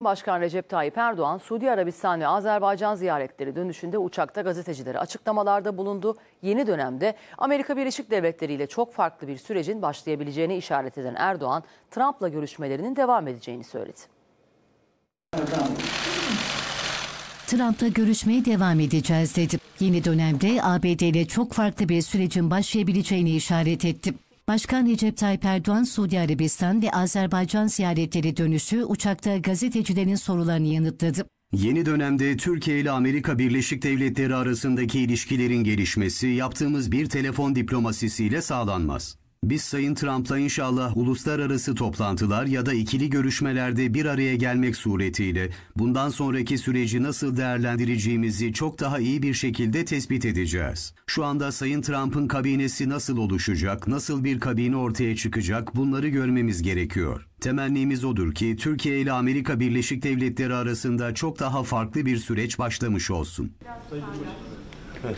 Başkan Recep Tayyip Erdoğan, Suudi Arabistan ve Azerbaycan ziyaretleri dönüşünde uçakta gazetecilere açıklamalarda bulundu. Yeni dönemde Amerika Birleşik Devletleri ile çok farklı bir sürecin başlayabileceğini işaret eden Erdoğan, Trump'la görüşmelerinin devam edeceğini söyledi. Trump'la görüşmeye devam edeceğiz dedi. Yeni dönemde ABD ile çok farklı bir sürecin başlayabileceğini işaret etti. Başkan Recep Tayyip Erdoğan Suudi Arabistan ve Azerbaycan ziyaretleri dönüşü uçakta gazetecilerin sorularını yanıtladı. Yeni dönemde Türkiye ile Amerika Birleşik Devletleri arasındaki ilişkilerin gelişmesi yaptığımız bir telefon diplomasisiyle sağlanmaz. Biz Sayın Trump'la inşallah uluslararası toplantılar ya da ikili görüşmelerde bir araya gelmek suretiyle bundan sonraki süreci nasıl değerlendireceğimizi çok daha iyi bir şekilde tespit edeceğiz. Şu anda Sayın Trump'ın kabinesi nasıl oluşacak, nasıl bir kabine ortaya çıkacak bunları görmemiz gerekiyor. Temennimiz odur ki Türkiye ile Amerika Birleşik Devletleri arasında çok daha farklı bir süreç başlamış olsun. Biraz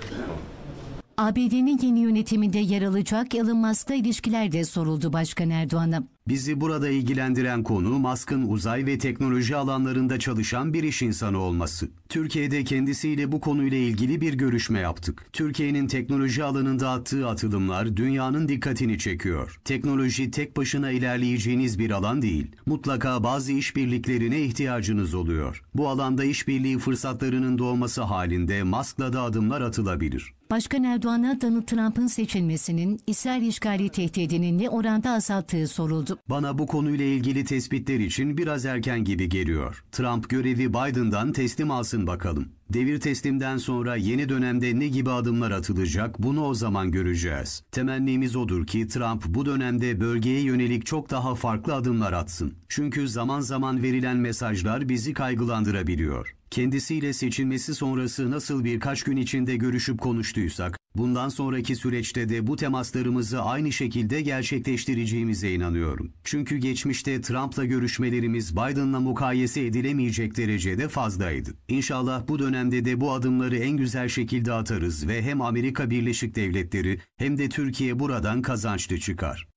ABD'nin yeni yönetiminde yer alacak Elon Musk'la ilişkiler de soruldu Başkan Erdoğan'a. Bizi burada ilgilendiren konu Musk'ın uzay ve teknoloji alanlarında çalışan bir iş insanı olması. Türkiye'de kendisiyle bu konuyla ilgili bir görüşme yaptık. Türkiye'nin teknoloji alanında attığı atılımlar dünyanın dikkatini çekiyor. Teknoloji tek başına ilerleyeceğiniz bir alan değil. Mutlaka bazı işbirliklerine ihtiyacınız oluyor. Bu alanda işbirliği fırsatlarının doğması halinde Musk'la da adımlar atılabilir. Başkan Erdoğan'a Donald Trump'ın seçilmesinin İsrail işgali tehdidini ne oranda azalttığı soruldu bana bu konuyla ilgili tespitler için biraz erken gibi geliyor. Trump görevi Biden'dan teslim alsın bakalım. Devir teslimden sonra yeni dönemde ne gibi adımlar atılacak bunu o zaman göreceğiz. Temennimiz odur ki Trump bu dönemde bölgeye yönelik çok daha farklı adımlar atsın. Çünkü zaman zaman verilen mesajlar bizi kaygılandırabiliyor kendisiyle seçilmesi sonrası nasıl birkaç gün içinde görüşüp konuştuysak, bundan sonraki süreçte de bu temaslarımızı aynı şekilde gerçekleştireceğimize inanıyorum. Çünkü geçmişte Trump'la görüşmelerimiz Biden'la mukayese edilemeyecek derecede fazlaydı. İnşallah bu dönemde de bu adımları en güzel şekilde atarız ve hem Amerika Birleşik Devletleri hem de Türkiye buradan kazançlı çıkar.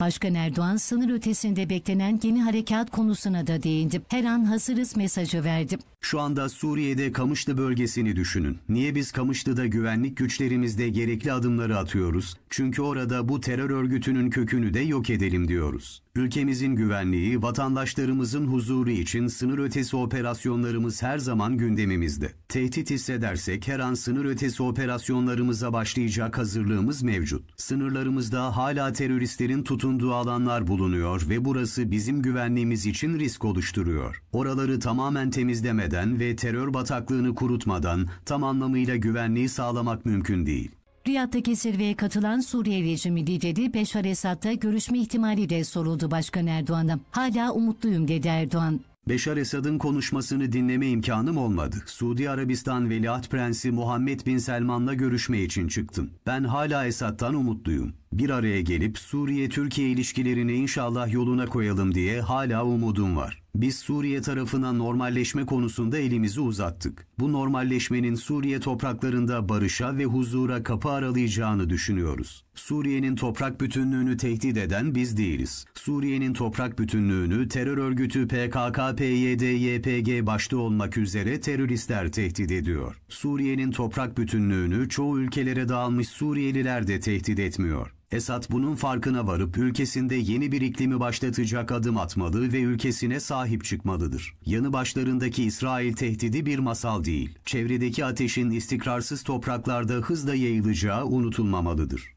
Başkan Erdoğan sınır ötesinde beklenen yeni harekat konusuna da değindi. Her an hazırız mesajı verdi. Şu anda Suriye'de Kamışlı bölgesini düşünün. Niye biz Kamışlı'da güvenlik güçlerimizde gerekli adımları atıyoruz? Çünkü orada bu terör örgütünün kökünü de yok edelim diyoruz. Ülkemizin güvenliği, vatandaşlarımızın huzuru için sınır ötesi operasyonlarımız her zaman gündemimizde. Tehdit hissedersek her an sınır ötesi operasyonlarımıza başlayacak hazırlığımız mevcut. Sınırlarımızda hala teröristlerin tutunduğu alanlar bulunuyor ve burası bizim güvenliğimiz için risk oluşturuyor. Oraları tamamen temizlemeden etmeden ve terör bataklığını kurutmadan tam anlamıyla güvenliği sağlamak mümkün değil. Riyad'daki zirveye katılan Suriye rejimi lideri Beşar Esad'la görüşme ihtimali de soruldu Başkan Erdoğan'a. Hala umutluyum dedi Erdoğan. Beşar Esad'ın konuşmasını dinleme imkanım olmadı. Suudi Arabistan Veliaht Prensi Muhammed Bin Selman'la görüşme için çıktım. Ben hala Esad'dan umutluyum. Bir araya gelip Suriye-Türkiye ilişkilerini inşallah yoluna koyalım diye hala umudum var. Biz Suriye tarafına normalleşme konusunda elimizi uzattık. Bu normalleşmenin Suriye topraklarında barışa ve huzura kapı aralayacağını düşünüyoruz. Suriye'nin toprak bütünlüğünü tehdit eden biz değiliz. Suriye'nin toprak bütünlüğünü terör örgütü PKK, PYD, YPG başta olmak üzere teröristler tehdit ediyor. Suriye'nin toprak bütünlüğünü çoğu ülkelere dağılmış Suriyeliler de tehdit etmiyor. Esad bunun farkına varıp ülkesinde yeni bir iklimi başlatacak adım atmalı ve ülkesine sahip çıkmalıdır. Yanı başlarındaki İsrail tehdidi bir masal değil. Çevredeki ateşin istikrarsız topraklarda hızla yayılacağı unutulmamalıdır.